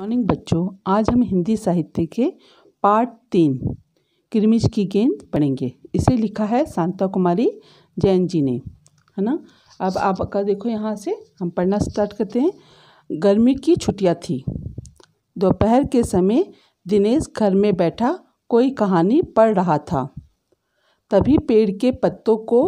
morning बच्चों आज हम हिंदी साहित्य के पार्ट तीन किरमिज की गेंद पढ़ेंगे इसे लिखा है शांता कुमारी जैन जी ने है ना अब आपका देखो यहाँ से हम पढ़ना स्टार्ट करते हैं गर्मी की छुट्टियाँ थी दोपहर के समय दिनेश घर में बैठा कोई कहानी पढ़ रहा था तभी पेड़ के पत्तों को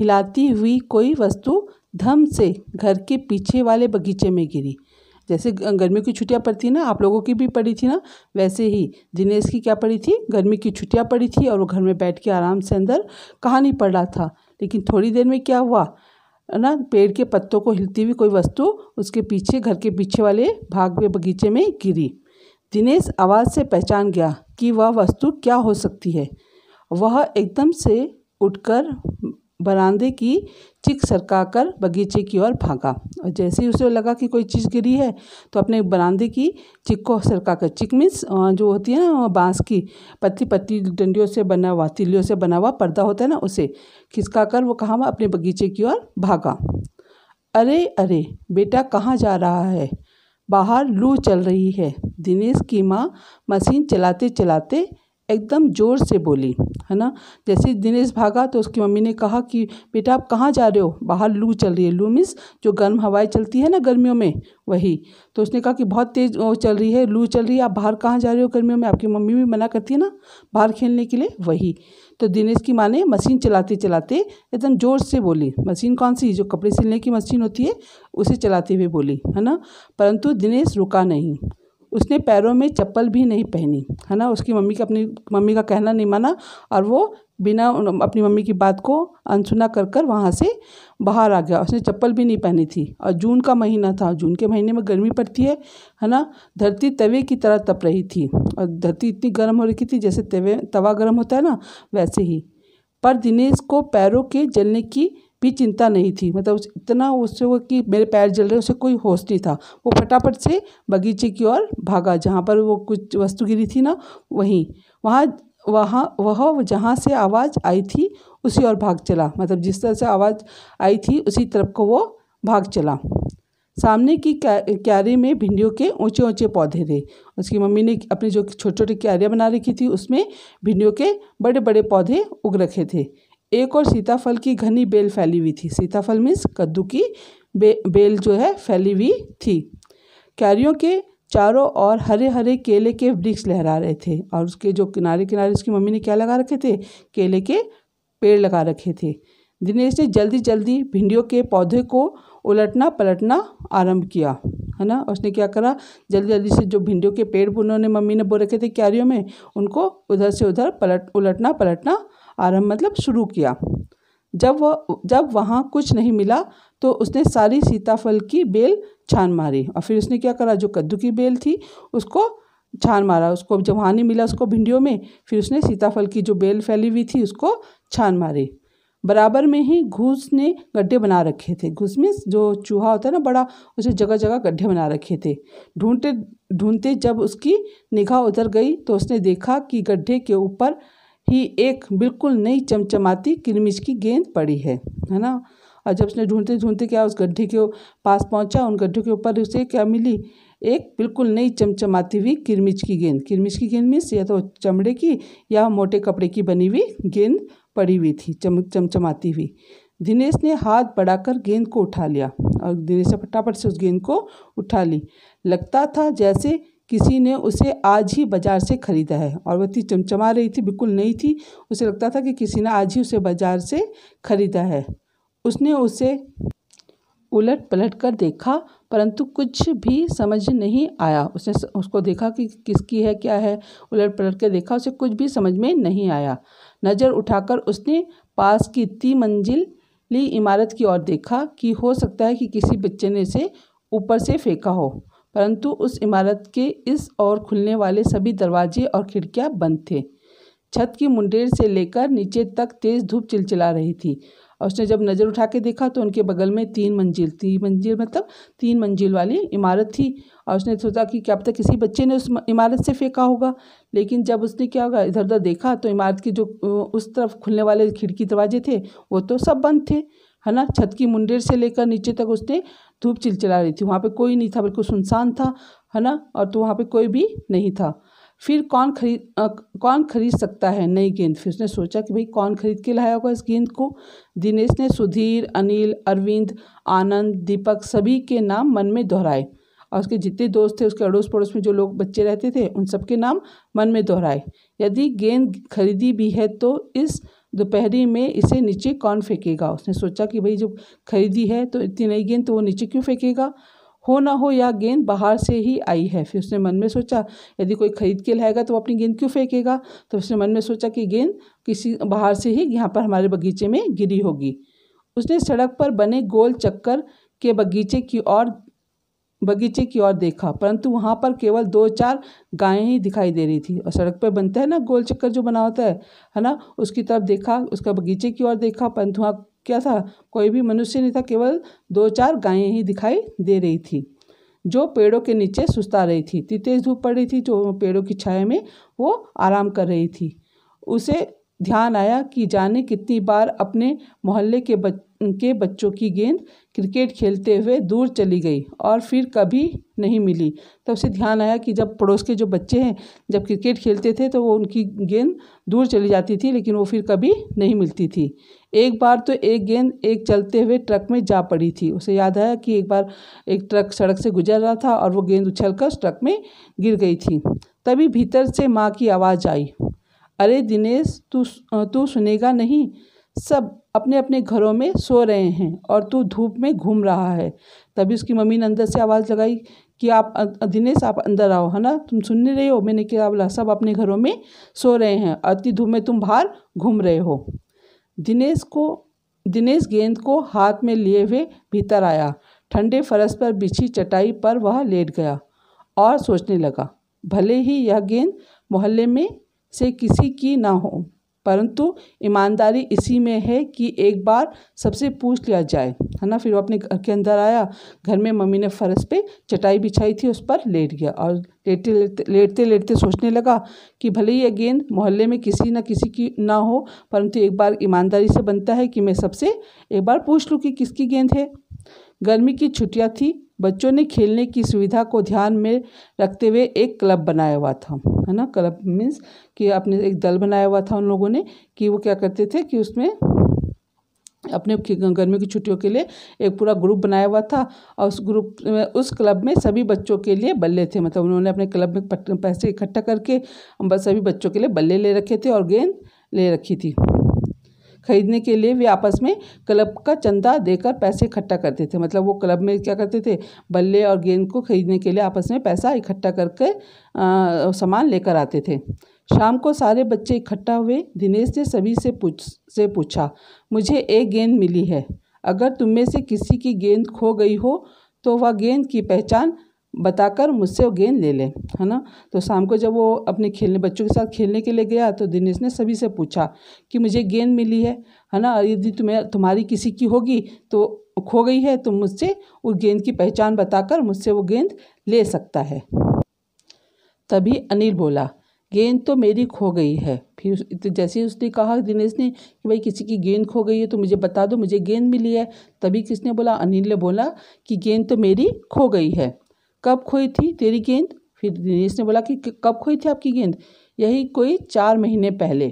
हिलाती हुई कोई वस्तु धम से घर के पीछे वाले बगीचे में गिरी जैसे गर्मी की छुट्टियाँ पड़ती ना आप लोगों की भी पड़ी थी ना वैसे ही दिनेश की क्या पड़ी थी गर्मी की छुट्टियाँ पड़ी थी और वो घर में बैठ के आराम से अंदर कहानी पढ़ रहा था लेकिन थोड़ी देर में क्या हुआ ना पेड़ के पत्तों को हिलती हुई कोई वस्तु उसके पीछे घर के पीछे वाले भाग में बगीचे में गिरी दिनेश आवाज़ से पहचान गया कि वह वस्तु क्या हो सकती है वह एकदम से उठकर बरामदे की चिक सरकाकर बगीचे की ओर भागा और जैसे ही उसे लगा कि कोई चीज़ गिरी है तो अपने बरामदे की चिक को सरकाकर चिक मीन्स जो होती है ना बाँस की पत्ती पत्ती डंडियों से बना हुआ तिलियों से बना हुआ पर्दा होता है ना उसे खिसका कर वो कहाँ अपने बगीचे की ओर भागा अरे अरे बेटा कहाँ जा रहा है बाहर लू चल रही है दिनेश की माँ मशीन चलाते चलाते एकदम ज़ोर से बोली है ना जैसे दिनेश भागा तो उसकी मम्मी ने कहा कि बेटा आप कहाँ जा रहे हो बाहर लू चल रही है लू मीन्स जो गर्म हवाएं चलती है ना गर्मियों में वही तो उसने कहा कि बहुत तेज़ चल रही है लू चल रही है आप बाहर कहाँ जा रहे हो गर्मियों में आपकी मम्मी भी मना करती है ना बाहर खेलने के लिए वही तो दिनेश की माँ ने मशीन चलाते चलाते एकदम ज़ोर से बोली मशीन कौन सी जो कपड़े सिलने की मशीन होती है उसे चलाते हुए बोली है ना परंतु दिनेश रुका नहीं उसने पैरों में चप्पल भी नहीं पहनी है ना उसकी मम्मी का अपनी मम्मी का कहना नहीं माना और वो बिना अपनी मम्मी की बात को अनसुना कर कर वहाँ से बाहर आ गया उसने चप्पल भी नहीं पहनी थी और जून का महीना था जून के महीने में गर्मी पड़ती है है ना धरती तवे की तरह तप रही थी और धरती इतनी गर्म हो रखी थी जैसे तवे तवा गर्म होता है ना वैसे ही पर दिनेश को पैरों के जलने की भी चिंता नहीं थी मतलब उस इतना उससे वो कि मेरे पैर जल रहे उसे कोई होश नहीं था वो फटाफट से बगीचे की ओर भागा जहाँ पर वो कुछ वस्तु गिरी थी ना वहीं वहाँ वहाँ वह जहाँ से आवाज़ आई थी उसी ओर भाग चला मतलब जिस तरह से आवाज़ आई थी उसी तरफ को वो भाग चला सामने की क्यारी में भिंडियों के ऊंचे ऊंचे पौधे थे उसकी मम्मी ने अपनी जो छोटे छोटे क्यारियाँ बना रखी थी उसमें भिंडियों के बड़े बड़े पौधे उग रखे थे एक और सीताफल की घनी बेल फैली हुई थी सीताफल मीन्स कद्दू की बे बेल जो है फैली हुई थी क्यारियों के चारों ओर हरे हरे केले के वृक्ष लहरा रहे थे और उसके जो किनारे किनारे उसकी मम्मी ने क्या लगा रखे थे केले के पेड़ लगा रखे थे दिनेश ने जल्दी जल्दी भिंडियों के पौधे को उलटना पलटना आरंभ किया है ना उसने क्या करा जल्दी जल्दी से जो भिंडियों के पेड़ उन्होंने मम्मी ने बो रखे थे क्यारियों में उनको उधर से उधर पलट उलटना पलटना आरंभ मतलब शुरू किया जब वह जब वहाँ कुछ नहीं मिला तो उसने सारी सीताफल की बेल छान मारी और फिर उसने क्या करा जो कद्दू की बेल थी उसको छान मारा उसको जब वहाँ नहीं मिला उसको भिंडियों में फिर उसने सीताफल की जो बेल फैली हुई थी उसको छान मारी बराबर में ही घूस ने गड्ढे बना रखे थे घूस में जो चूहा होता है ना बड़ा उसे जगह जगह गड्ढे बना रखे थे ढूंढते ढूंढते जब उसकी निगाह उधर गई तो उसने देखा कि गड्ढे के ऊपर ही एक बिल्कुल नई चमचमाती किरमिच की गेंद पड़ी है है ना और जब उसने ढूंढते ढूंढते क्या उस गड्ढे के पास पहुंचा उन गड्ढे के ऊपर उसे क्या मिली एक बिल्कुल नई चमचमाती हुई किरमिच की गेंद किरमिच की गेंद मीन्स या तो चमड़े की या मोटे कपड़े की बनी हुई गेंद पड़ी हुई थी चम चमचमाती हुई दिनेश ने हाथ बढ़ाकर गेंद को उठा लिया और दिनेश ने फटाफट से उस गेंद को उठा ली लगता था जैसे किसी ने उसे आज ही बाज़ार से ख़रीदा है और वह इतनी चमचमा रही थी बिल्कुल नई थी उसे लगता था कि किसी ने आज ही उसे बाज़ार से ख़रीदा है उसने उसे उलट पलट कर देखा परंतु कुछ भी समझ नहीं आया उसने उसको देखा कि किसकी है क्या है उलट पलट कर देखा उसे कुछ भी समझ में नहीं आया नज़र उठाकर उसने पास की ती मंजिल ली इमारत की ओर देखा कि हो सकता है कि किसी बच्चे ने इसे ऊपर से फेंका हो परंतु उस इमारत के इस ओर खुलने वाले सभी दरवाजे और खिड़कियां बंद थे छत की मुंडेर से लेकर नीचे तक तेज़ धूप चिलचिला रही थी और उसने जब नज़र उठा के देखा तो उनके बगल में तीन मंजिल तीन मंजिल मतलब तीन मंजिल वाली इमारत थी और उसने सोचा कि क्या पता किसी बच्चे ने उस इमारत से फेंका होगा लेकिन जब उसने क्या होगा इधर उधर देखा तो इमारत के जो उस तरफ खुलने वाले खिड़की दरवाजे थे वो तो सब बंद थे है ना छत की मुंडेर से लेकर नीचे तक उसने धूप चिलचिला रही थी वहाँ पे कोई नहीं था बिल्कुल सुनसान था है ना और तो वहाँ पे कोई भी नहीं था फिर कौन खरीद कौन खरीद सकता है नई गेंद फिर उसने सोचा कि भाई कौन खरीद के लाया होगा इस गेंद को दिनेश ने सुधीर अनिल अरविंद आनंद दीपक सभी के नाम मन में दोहराए और उसके जितने दोस्त थे उसके अड़ोस पड़ोस में जो लोग बच्चे रहते थे उन सबके नाम मन में दोहराए यदि गेंद खरीदी भी है तो इस दोपहरी में इसे नीचे कौन फेंकेगा उसने सोचा कि भाई जब खरीदी है तो इतनी नई गेंद तो वो नीचे क्यों फेंकेगा हो ना हो या गेंद बाहर से ही आई है फिर उसने मन में सोचा यदि कोई खरीद के लाएगा तो वो अपनी गेंद क्यों फेंकेगा तो उसने मन में सोचा कि गेंद किसी बाहर से ही यहाँ पर हमारे बगीचे में गिरी होगी उसने सड़क पर बने गोल चक्कर के बगीचे की ओर बगीचे की ओर देखा परंतु वहाँ पर केवल दो चार गायें ही दिखाई दे रही थी और सड़क पर बनता है ना गोल चक्कर जो बना होता है है ना उसकी तरफ देखा उसका बगीचे की ओर देखा परंतु वहाँ क्या था कोई भी मनुष्य नहीं था केवल दो चार गायें ही दिखाई दे रही थी जो पेड़ों के नीचे सुस्ता रही थी इतनी तेज़ धूप पड़ रही थी जो पेड़ों की छाया में वो आराम कर रही थी उसे ध्यान आया कि जाने कितनी बार अपने मोहल्ले के बच उनके बच्चों की गेंद क्रिकेट खेलते हुए दूर चली गई और फिर कभी नहीं मिली तब तो उसे ध्यान आया कि जब पड़ोस के जो बच्चे हैं जब क्रिकेट खेलते थे तो वो उनकी गेंद दूर चली जाती थी लेकिन वो फिर कभी नहीं मिलती थी एक बार तो एक गेंद एक चलते हुए ट्रक में जा पड़ी थी उसे याद आया कि एक बार एक ट्रक सड़क से गुजर रहा था और वो गेंद उछल ट्रक में गिर गई थी तभी भीतर से माँ की आवाज़ आई अरे दिनेश तू तू सुनेगा नहीं सब अपने अपने घरों में सो रहे हैं और तू धूप में घूम रहा है तभी उसकी मम्मी ने अंदर से आवाज़ लगाई कि आप दिनेश आप अंदर आओ है ना तुम सुन नहीं रहे हो मैंने क्या बोला सब अपने घरों में सो रहे हैं अति धूप में तुम बाहर घूम रहे हो दिनेश को दिनेश गेंद को हाथ में लिए हुए भीतर आया ठंडे फरस पर बिछी चटाई पर वह लेट गया और सोचने लगा भले ही यह गेंद मोहल्ले में से किसी की ना हो परंतु ईमानदारी इसी में है कि एक बार सबसे पूछ लिया जाए है ना फिर वो अपने घर के अंदर आया घर में मम्मी ने फर्श पे चटाई बिछाई थी उस पर लेट गया और लेटते लेटते लेटते लेटते सोचने लगा कि भले ही अगेन मोहल्ले में किसी ना किसी की ना हो परंतु एक बार ईमानदारी से बनता है कि मैं सबसे एक बार पूछ लूँ कि किसकी गेंद है गर्मी की छुट्टियाँ थी बच्चों ने खेलने की सुविधा को ध्यान में रखते हुए एक क्लब बनाया हुआ था है ना क्लब मीन्स कि आपने एक दल बनाया हुआ था उन लोगों ने कि वो क्या करते थे कि उसमें अपने गर्मी की छुट्टियों के लिए एक पूरा ग्रुप बनाया हुआ था और उस ग्रुप उस क्लब में सभी बच्चों के लिए बल्ले थे मतलब उन्होंने अपने क्लब में पैसे इकट्ठा करके बस सभी बच्चों के लिए बल्ले ले रखे थे और गेंद ले रखी थी खरीदने के लिए वे आपस में क्लब का चंदा देकर पैसे इकट्ठा करते थे मतलब वो क्लब में क्या करते थे बल्ले और गेंद को खरीदने के लिए आपस में पैसा इकट्ठा करके सामान लेकर आते थे शाम को सारे बच्चे इकट्ठा हुए दिनेश ने सभी से पूछ से पूछा मुझे एक गेंद मिली है अगर तुम में से किसी की गेंद खो गई हो तो वह गेंद की पहचान बताकर मुझसे वो गेंद ले ले है ना तो शाम को जब वो अपने खेलने बच्चों के साथ खेलने के लिए गया तो दिनेश ने सभी से पूछा कि मुझे गेंद मिली है है ना यदि तुम्हें तुम्हारी किसी की होगी तो खो गई है तो मुझसे उस गेंद की पहचान बताकर मुझसे वो गेंद ले सकता है तभी अनिल बोला गेंद तो मेरी खो गई है फिर तो जैसे ही उसने कहा दिनेश ने कि भाई किसी की गेंद खो गई है तो मुझे बता दो मुझे गेंद मिली है तभी किसने बोला अनिल ने बोला कि गेंद तो मेरी खो गई है कब खोई थी तेरी गेंद फिर दिनेश ने बोला कि कब खोई थी आपकी गेंद यही कोई चार महीने पहले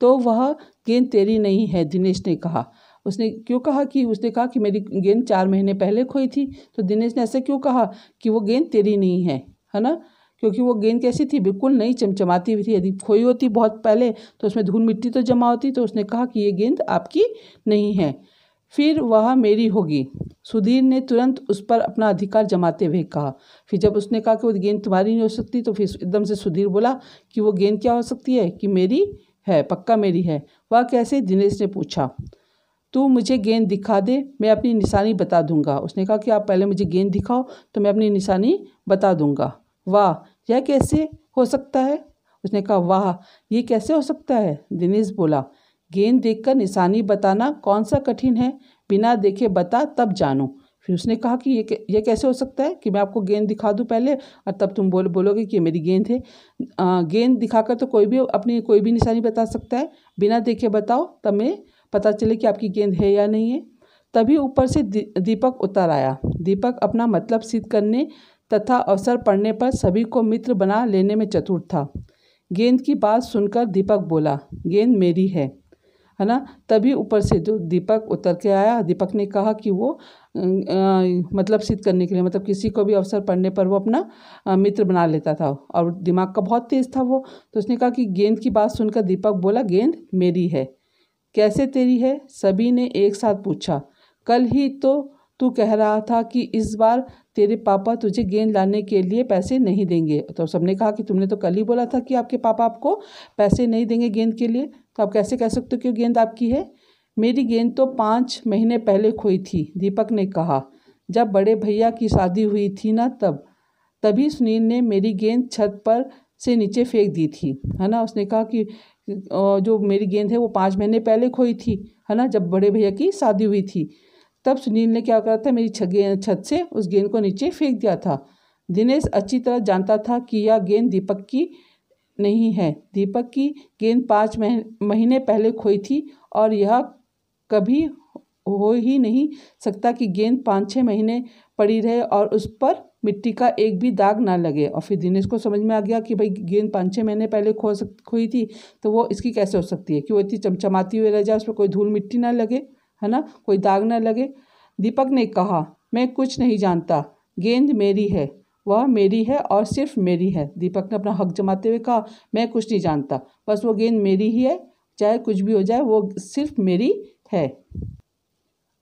तो वह गेंद तेरी नहीं है दिनेश ने कहा उसने क्यों कहा कि उसने कहा कि मेरी गेंद चार महीने पहले खोई थी तो दिनेश ने ऐसा क्यों कहा कि वो गेंद तेरी नहीं है है ना क्योंकि वो गेंद कैसी थी बिल्कुल नहीं चमचमाती हुई थी यदि खोई होती बहुत पहले तो उसमें धूल मिट्टी तो जमा होती तो उसने कहा कि ये गेंद आपकी नहीं है फिर वह मेरी होगी सुधीर ने तुरंत उस पर अपना अधिकार जमाते हुए कहा फिर जब उसने कहा कि वो गेंद तुम्हारी नहीं हो सकती तो फिर एकदम से सुधीर बोला कि वो गेंद क्या हो सकती है कि मेरी है पक्का मेरी है वह कैसे दिनेश ने पूछा तू मुझे गेंद दिखा दे मैं अपनी निशानी बता दूंगा उसने कहा कि आप पहले मुझे गेंद दिखाओ तो मैं अपनी निशानी बता दूंगा वाह यह कैसे हो सकता है उसने कहा वाह ये कैसे हो सकता है दिनेश बोला गेंद देखकर निशानी बताना कौन सा कठिन है बिना देखे बता तब जानो फिर उसने कहा कि ये ये कैसे हो सकता है कि मैं आपको गेंद दिखा दूं पहले और तब तुम बोल बोलोगे कि ये मेरी गेंद है गेंद दिखाकर तो कोई भी अपनी कोई भी निशानी बता सकता है बिना देखे बताओ तब मैं पता चले कि आपकी गेंद है या नहीं है तभी ऊपर से दीपक उतर आया दीपक अपना मतलब सिद्ध करने तथा अवसर पड़ने पर सभी को मित्र बना लेने में चतुर था गेंद की बात सुनकर दीपक बोला गेंद मेरी है है ना तभी ऊपर से जो दीपक उतर के आया दीपक ने कहा कि वो आ, मतलब सिद्ध करने के लिए मतलब किसी को भी अवसर पड़ने पर वो अपना आ, मित्र बना लेता था और दिमाग का बहुत तेज था वो तो उसने कहा कि गेंद की बात सुनकर दीपक बोला गेंद मेरी है कैसे तेरी है सभी ने एक साथ पूछा कल ही तो तू कह रहा था कि इस बार तेरे पापा तुझे गेंद लाने के लिए पैसे नहीं देंगे तो सबने कहा कि तुमने तो कल ही बोला था कि आपके पापा आपको पैसे नहीं देंगे गेंद के लिए तो आप कैसे कह सकते हो कि गेंद आपकी है मेरी गेंद तो पाँच महीने पहले खोई थी दीपक ने कहा जब बड़े भैया की शादी हुई थी ना तब तभी सुनील ने मेरी गेंद छत पर से नीचे फेंक दी थी है ना उसने कहा कि जो मेरी गेंद है वो पाँच महीने पहले खोई थी है ना जब बड़े भैया की शादी हुई थी तब सुनील ने क्या करा था मेरी छत से उस गेंद को नीचे फेंक दिया था दिनेश अच्छी तरह जानता था कि यह गेंद दीपक की नहीं है दीपक की गेंद पाँच महीने पहले खोई थी और यह कभी हो ही नहीं सकता कि गेंद पाँच छः महीने पड़ी रहे और उस पर मिट्टी का एक भी दाग ना लगे और फिर दिनेश को समझ में आ गया कि भाई गेंद पाँच छः महीने पहले खो सक खोई थी तो वो इसकी कैसे हो सकती है कि वो इतनी चमचमाती हुई रह जाए उस पर कोई धूल मिट्टी ना लगे है ना कोई दाग ना लगे दीपक ने कहा मैं कुछ नहीं जानता गेंद मेरी है वह मेरी है और सिर्फ मेरी है दीपक ने अपना हक जमाते हुए कहा मैं कुछ नहीं जानता बस वो गेंद मेरी ही है चाहे कुछ भी हो जाए वो सिर्फ मेरी है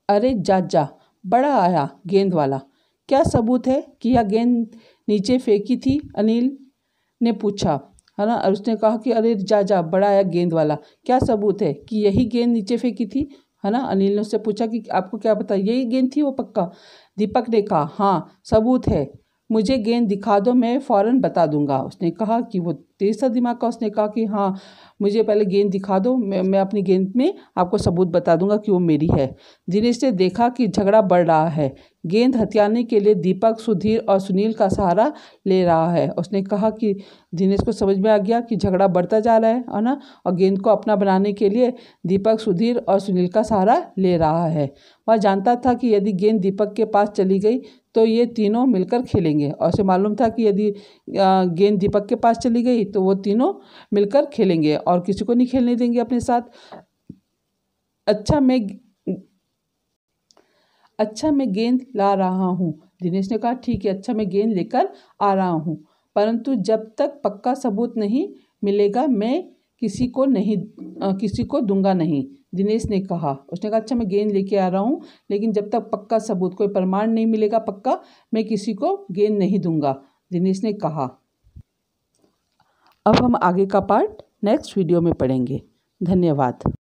अरे जा जा बड़ा आया गेंद वाला क्या सबूत है कि यह गेंद नीचे फेंकी थी अनिल ने पूछा है ना और उसने कहा कि अरे जा जा बड़ा आया गेंद वाला क्या सबूत है कि यही गेंद नीचे फेंकी थी है ना अनिल ने उससे पूछा कि आपको क्या पता यही गेंद थी वो पक्का दीपक ने कहा हाँ सबूत है मुझे गेंद दिखा दो मैं फ़ौरन बता दूंगा उसने कहा कि वो तेज दिमाग का उसने कहा कि हाँ मुझे पहले गेंद दिखा दो मैं मैं अपनी गेंद में आपको सबूत बता दूंगा कि वो मेरी है दिनेश ने देखा कि झगड़ा बढ़ रहा है गेंद हथियाने के लिए दीपक सुधीर और सुनील का सहारा ले रहा है उसने कहा कि दिनेश को समझ में आ गया कि झगड़ा बढ़ता जा रहा है है ना और गेंद को अपना बनाने के लिए दीपक सुधीर और सुनील का सहारा ले रहा है वह जानता था कि यदि गेंद दीपक के पास चली गई तो ये तीनों मिलकर खेलेंगे और उसे मालूम था कि यदि गेंद दीपक के पास चली गई ठीक तो वो तीनों मिलकर खेलेंगे और किसी को नहीं खेलने देंगे अपने साथ अच्छा मैं अच्छा मैं गेंद ला रहा हूँ दिनेश ने कहा ठीक है अच्छा मैं गेंद लेकर आ रहा हूँ परंतु जब तक पक्का सबूत नहीं मिलेगा मैं किसी को नहीं आ, किसी को दूंगा नहीं दिनेश ने कहा उसने कहा अच्छा मैं गेंद लेके आ रहा हूँ लेकिन जब तक पक्का सबूत कोई प्रमाण नहीं मिलेगा पक्का मैं किसी को गेंद नहीं दूंगा दिनेश ने कहा अब हम आगे का पार्ट नेक्स्ट वीडियो में पढ़ेंगे धन्यवाद